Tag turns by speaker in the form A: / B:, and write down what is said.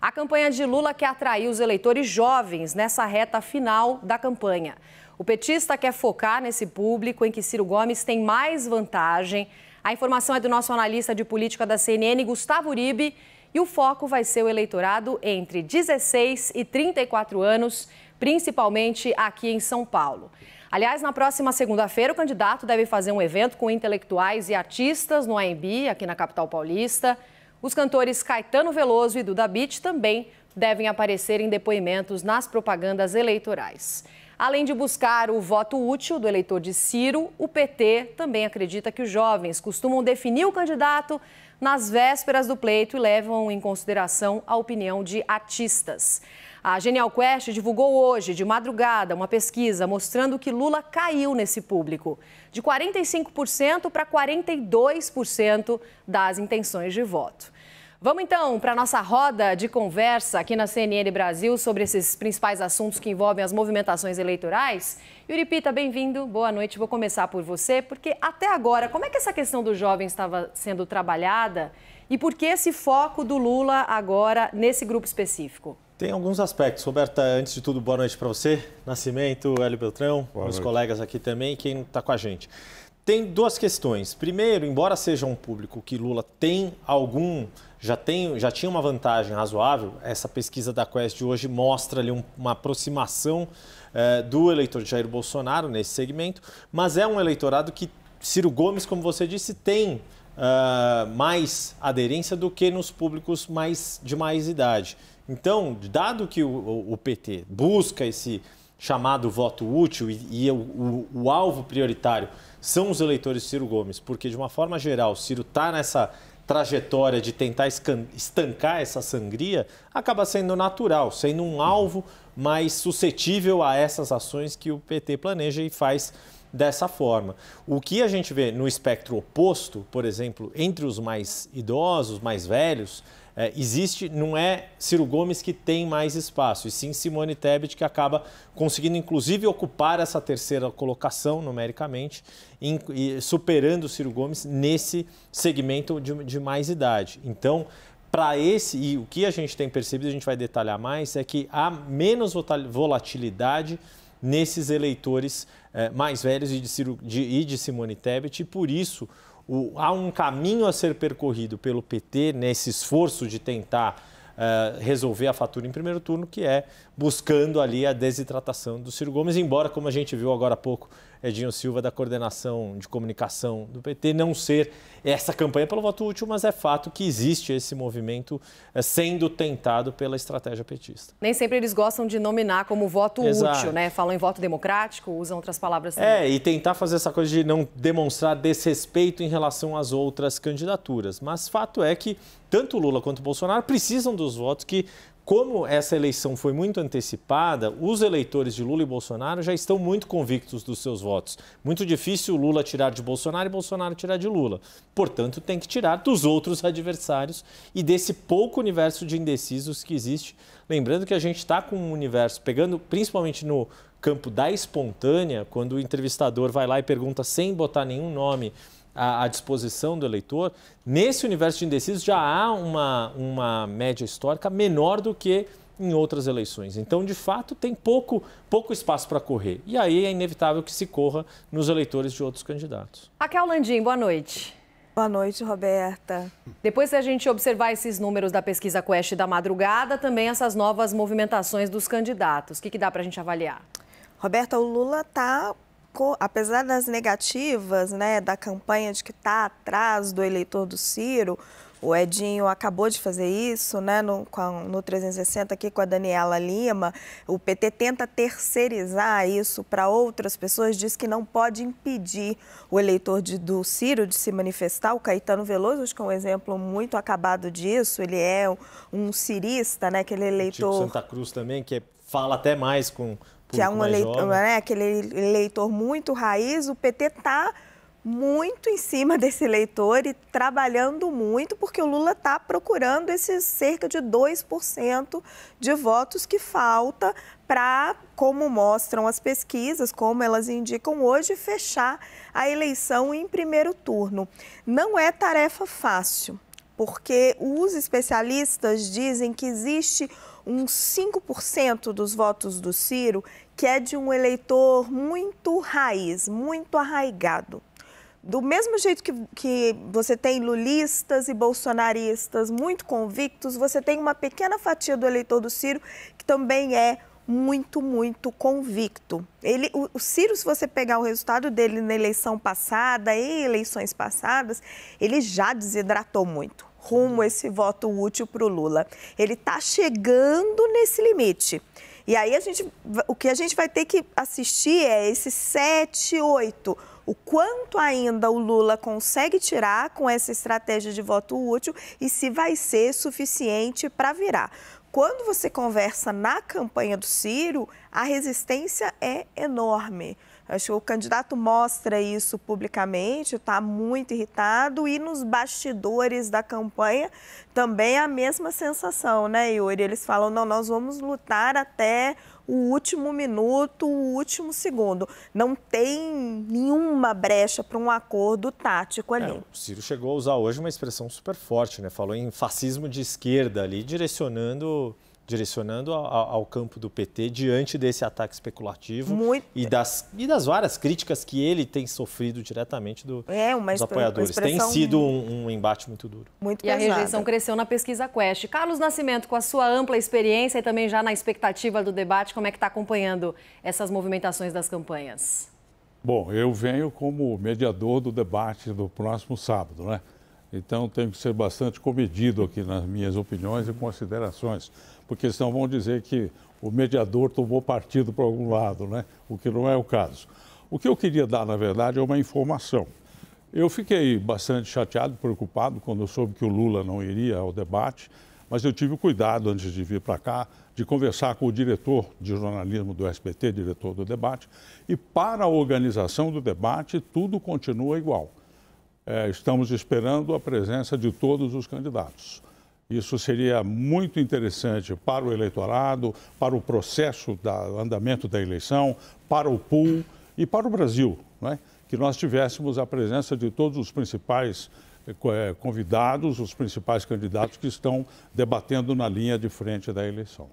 A: A campanha de Lula quer atrair os eleitores jovens nessa reta final da campanha. O petista quer focar nesse público em que Ciro Gomes tem mais vantagem. A informação é do nosso analista de política da CNN, Gustavo Uribe, e o foco vai ser o eleitorado entre 16 e 34 anos, principalmente aqui em São Paulo. Aliás, na próxima segunda-feira, o candidato deve fazer um evento com intelectuais e artistas no AMB, aqui na capital paulista. Os cantores Caetano Veloso e Duda Beat também devem aparecer em depoimentos nas propagandas eleitorais. Além de buscar o voto útil do eleitor de Ciro, o PT também acredita que os jovens costumam definir o candidato nas vésperas do pleito e levam em consideração a opinião de artistas. A Genial Quest divulgou hoje, de madrugada, uma pesquisa mostrando que Lula caiu nesse público, de 45% para 42% das intenções de voto. Vamos então para a nossa roda de conversa aqui na CNN Brasil sobre esses principais assuntos que envolvem as movimentações eleitorais. Yuripita, tá bem-vindo, boa noite. Vou começar por você, porque até agora, como é que essa questão dos jovens estava sendo trabalhada e por que esse foco do Lula agora nesse grupo específico?
B: Tem alguns aspectos. Roberta, antes de tudo, boa noite para você. Nascimento, Hélio Beltrão, boa meus noite. colegas aqui também, quem está com a gente. Tem duas questões. Primeiro, embora seja um público que Lula tem algum, já, tem, já tinha uma vantagem razoável, essa pesquisa da Quest de hoje mostra ali um, uma aproximação eh, do eleitor de Jair Bolsonaro nesse segmento, mas é um eleitorado que Ciro Gomes, como você disse, tem uh, mais aderência do que nos públicos mais, de mais idade. Então, dado que o, o PT busca esse chamado voto útil e, e o, o, o alvo prioritário são os eleitores de Ciro Gomes, porque de uma forma geral, Ciro está nessa trajetória de tentar estancar essa sangria, acaba sendo natural, sendo um alvo mais suscetível a essas ações que o PT planeja e faz dessa forma. O que a gente vê no espectro oposto, por exemplo, entre os mais idosos, mais velhos, é, existe, não é Ciro Gomes que tem mais espaço, e sim Simone Tebet, que acaba conseguindo, inclusive, ocupar essa terceira colocação numericamente, em, e superando Ciro Gomes nesse segmento de, de mais idade. Então, para esse, e o que a gente tem percebido, a gente vai detalhar mais, é que há menos volatilidade nesses eleitores eh, mais velhos e de, Ciro, de, e de Simone Tebet, e por isso o, há um caminho a ser percorrido pelo PT nesse esforço de tentar eh, resolver a fatura em primeiro turno, que é buscando ali a desidratação do Ciro Gomes, embora, como a gente viu agora há pouco, Edinho Silva, da coordenação de comunicação do PT, não ser essa campanha pelo voto útil, mas é fato que existe esse movimento eh, sendo tentado pela estratégia petista.
A: Nem sempre eles gostam de nominar como voto Exato. útil, né? Falam em voto democrático, usam outras palavras é, também.
B: É, e tentar fazer essa coisa de não demonstrar desrespeito em relação às outras candidaturas. Mas fato é que tanto Lula quanto Bolsonaro precisam dos votos que como essa eleição foi muito antecipada, os eleitores de Lula e Bolsonaro já estão muito convictos dos seus votos. Muito difícil Lula tirar de Bolsonaro e Bolsonaro tirar de Lula. Portanto, tem que tirar dos outros adversários e desse pouco universo de indecisos que existe. Lembrando que a gente está com um universo, pegando principalmente no campo da espontânea, quando o entrevistador vai lá e pergunta sem botar nenhum nome à, disposição do eleitor, nesse universo de indecisos já há uma, uma média histórica menor do que em outras eleições. Então, de fato, tem pouco, pouco espaço para correr. E aí é inevitável que se corra nos eleitores de outros candidatos.
A: Raquel Landim, boa noite. Boa noite, Roberta. Depois que a gente observar esses números da pesquisa Quest da madrugada, também essas novas movimentações dos candidatos, o que, que dá para a gente avaliar?
C: Roberta, o Lula está apesar das negativas né, da campanha de que está atrás do eleitor do Ciro, o Edinho acabou de fazer isso né, no, no 360 aqui com a Daniela Lima. O PT tenta terceirizar isso para outras pessoas, diz que não pode impedir o eleitor de, do Ciro de se manifestar. O Caetano Veloso, acho que é um exemplo muito acabado disso. Ele é um, cirista, né, aquele eleitor. Tipo
B: Santa Cruz também, que é fala até mais com que é um eleitor, né,
C: aquele eleitor muito raiz, o PT está muito em cima desse eleitor e trabalhando muito, porque o Lula está procurando esses cerca de 2% de votos que falta para, como mostram as pesquisas, como elas indicam hoje, fechar a eleição em primeiro turno. Não é tarefa fácil porque os especialistas dizem que existe uns 5% dos votos do Ciro que é de um eleitor muito raiz, muito arraigado. Do mesmo jeito que, que você tem lulistas e bolsonaristas muito convictos, você tem uma pequena fatia do eleitor do Ciro que também é muito, muito convicto. Ele, o, o, Ciro, se você pegar o resultado dele na eleição passada e eleições passadas, ele já desidratou muito rumo esse voto útil para o Lula. Ele está chegando nesse limite. E aí a gente, o que a gente vai ter que assistir é esse 7, 8. O quanto ainda o Lula consegue tirar com essa estratégia de voto útil e se vai ser suficiente para virar. Quando você conversa na campanha do Ciro, a resistência é enorme. Acho que o candidato mostra isso publicamente, está muito irritado e nos bastidores da campanha também é a mesma sensação, né, Yuri? Eles falam: não, nós vamos lutar até o último minuto, o último segundo. Não tem nenhuma brecha para um acordo tático ali. É, o Ciro
B: chegou a usar hoje uma expressão super forte, né? Falou em fascismo de esquerda ali, direcionando direcionando ao, ao, campo do PT diante desse ataque especulativo Muito... e, das, e das várias críticas que ele tem sofrido diretamente do, é, dos apoiadores. Tem sido um, um, embate muito duro.
C: Muito e a rejeição
A: cresceu na pesquisa Quest. Carlos Nascimento, com a sua ampla experiência e também já na expectativa do debate, como é que está acompanhando essas movimentações das campanhas?
D: Bom, eu venho como mediador do debate do próximo sábado, né? Então tenho que ser bastante comedido aqui nas minhas opiniões e considerações porque senão vão dizer que o mediador tomou partido para algum lado, né? o que não é o caso. O que eu queria dar, na verdade, é uma informação. Eu fiquei bastante chateado, preocupado, quando eu soube que o Lula não iria ao debate, mas eu tive o cuidado, antes de vir para cá, de conversar com o diretor de jornalismo do SBT, diretor do debate, e para a organização do debate, tudo continua igual. É, estamos esperando a presença de todos os candidatos. Isso seria muito interessante para o eleitorado, para o processo do andamento da eleição, para o PUL e para o Brasil, né? que nós tivéssemos a presença de todos os principais eh, eh, convidados, os principais candidatos que estão debatendo na linha de frente da eleição.